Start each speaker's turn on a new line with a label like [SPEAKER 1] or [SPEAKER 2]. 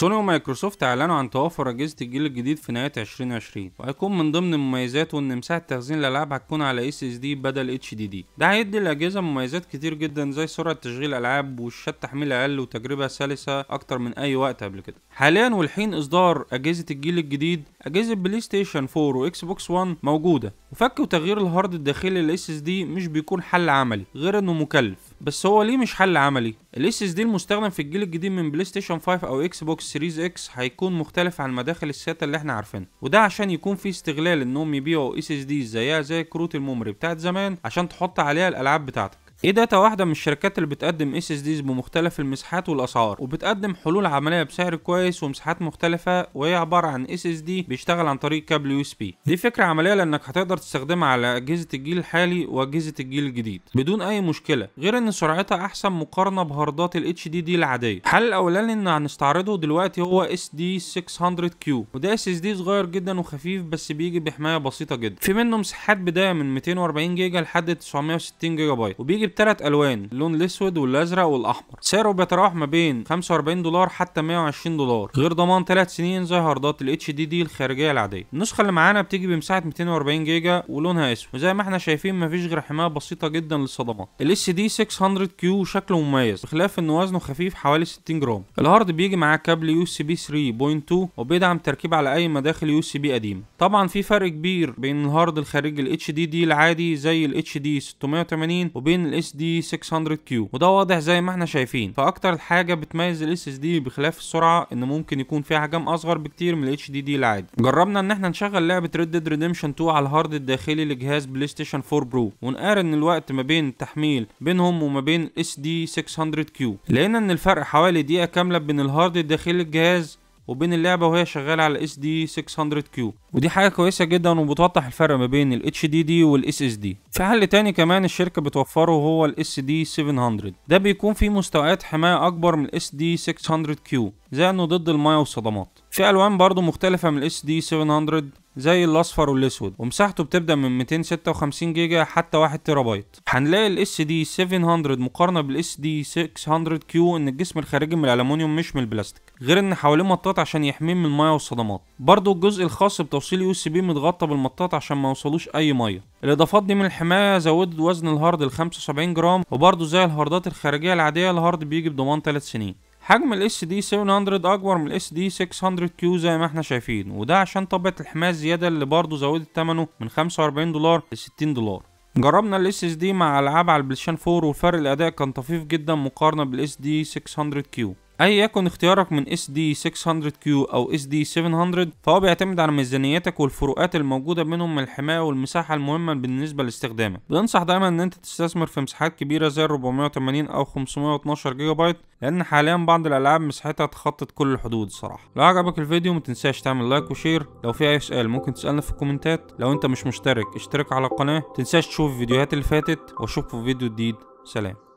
[SPEAKER 1] سوني ومايكروسوفت اعلنوا عن توافر اجهزة الجيل الجديد في نهاية 2020 وهيكون من ضمن مميزاته ان مساحة تخزين الالعاب هتكون على اس اس دي بدل اتش دي دي ده هيدي الاجهزة مميزات كتير جدا زي سرعة تشغيل العاب وشات تحميل اقل وتجربة سلسة اكتر من اي وقت قبل كده حاليا والحين اصدار اجهزة الجيل الجديد اجهزة بلاي ستيشن 4 واكس بوكس 1 موجودة وفك وتغيير الهارد الداخلي للاس اس دي مش بيكون حل عملي غير انه مكلف بس هو ليه مش حل عملي الاس اس دي المستخدم في الجيل الجديد من بلاي ستيشن 5 او اكس بوكس سيريز اكس هيكون مختلف عن مداخل الساتا اللي احنا عارفينها وده عشان يكون في استغلال انهم يبيعوا اس اس دي زيها زي كروت الميموري بتاعت زمان عشان تحط عليها الالعاب بتاعتك اي داتا واحده من الشركات اللي بتقدم اس اس ديز بمختلف المساحات والاسعار وبتقدم حلول عمليه بسعر كويس ومساحات مختلفه وهي عباره عن اس اس دي بيشتغل عن طريق كابل يو اس بي دي فكره عمليه لانك هتقدر تستخدمها على اجهزه الجيل الحالي واجهزه الجيل الجديد بدون اي مشكله غير ان سرعتها احسن مقارنه بهاردات الاتش دي دي العاديه الحل الاولاني اللي هنستعرضه دلوقتي هو اس دي 600 كيو وده اس اس دي صغير جدا وخفيف بس بيجي بحمايه بسيطه جدا في منه مساحات بدايه من 240 جيجا لحد 960 جيجا بايت وبيجي بثلاث الوان اللون الاسود والازرق والاحمر سعره بيتراوح ما بين 45 دولار حتى 120 دولار غير ضمان 3 سنين زي هاردات الاتش دي دي الخارجيه العاديه النسخه اللي معانا بتيجي بمساحه 240 جيجا ولونها اسود وزي ما احنا شايفين مفيش غير حمايه بسيطه جدا للصدمات الاس دي 600 كيو شكله مميز بخلاف ان وزنه خفيف حوالي 60 جرام الهارد بيجي معاه كابل يو سي بي 3.2 وبيدعم تركيب على اي مداخل يو سي بي قديمه طبعا في فرق كبير بين الهارد الخارجي الاتش دي دي العادي زي الاتش دي 680 وبين ال اس دي 600 كيو وده واضح زي ما احنا شايفين فاكتر حاجه بتميز الاس اس دي بخلاف السرعه ان ممكن يكون فيها حجم اصغر بكتير من الاتش دي دي العادي جربنا ان احنا نشغل لعبه ريد ديد ريديمشن 2 على الهارد الداخلي لجهاز بلاي ستيشن 4 برو ونقارن الوقت ما بين التحميل بينهم وما بين اس دي 600 كيو لقينا ان الفرق حوالي دقيقه كامله بين الهارد الداخلي للجهاز وبين اللعبه وهي شغاله على اس دي 600 كيو ودي حاجه كويسه جدا وبتوضح الفرق ما بين اتش دي دي والاس اس دي في حل تاني كمان الشركه بتوفره هو الاس دي 700 ده بيكون فيه مستويات حمايه اكبر من الاس دي 600 كيو زي انه ضد المايه والصدمات في الوان برضه مختلفه من الاس دي 700 زي الاصفر والاسود ومساحته بتبدا من 256 جيجا حتى 1 تيرا بايت هنلاقي الاس دي 700 مقارنه بالاس دي 600 كيو ان الجسم الخارجي من الالومنيوم مش من البلاستيك غير ان حواليه مطاط عشان يحميه من الميه والصدمات برضه الجزء الخاص بتوصيل يو اس بي متغطى بالمطاط عشان ما يوصلوش اي ميه الاضافات دي من الحمايه زودت وزن الهارد ل 75 جرام وبرضه زي الهاردات الخارجيه العاديه الهارد بيجي بضمان 3 سنين حجم ال SD 700 اكبر من ال SD 600 كيو زي ما احنا شايفين وده عشان طبيعه الحمايه الزياده اللي برضه زودت ثمنه من 45 دولار ل 60 دولار جربنا ال SSD مع العاب على البلايستيشن 4 وفرق الاداء كان طفيف جدا مقارنه بال SD 600 كيو أي يكن اختيارك من SD 600Q أو SD 700 فهو بيعتمد على ميزانيتك والفروقات الموجودة بينهم من الحماية والمساحة المهمة بالنسبة لاستخدامك بننصح دايما ان انت تستثمر في مساحات كبيرة زي 480 او 512 جيجا بايت لان حاليا بعض الالعاب مساحتها تخطط كل الحدود الصراحة لو عجبك الفيديو متنساش تعمل لايك وشير لو في اي سؤال ممكن تسألنا في الكومنتات لو انت مش مشترك اشترك على القناة متنساش تشوف الفيديوهات اللي فاتت واشوفكم في فيديو جديد سلام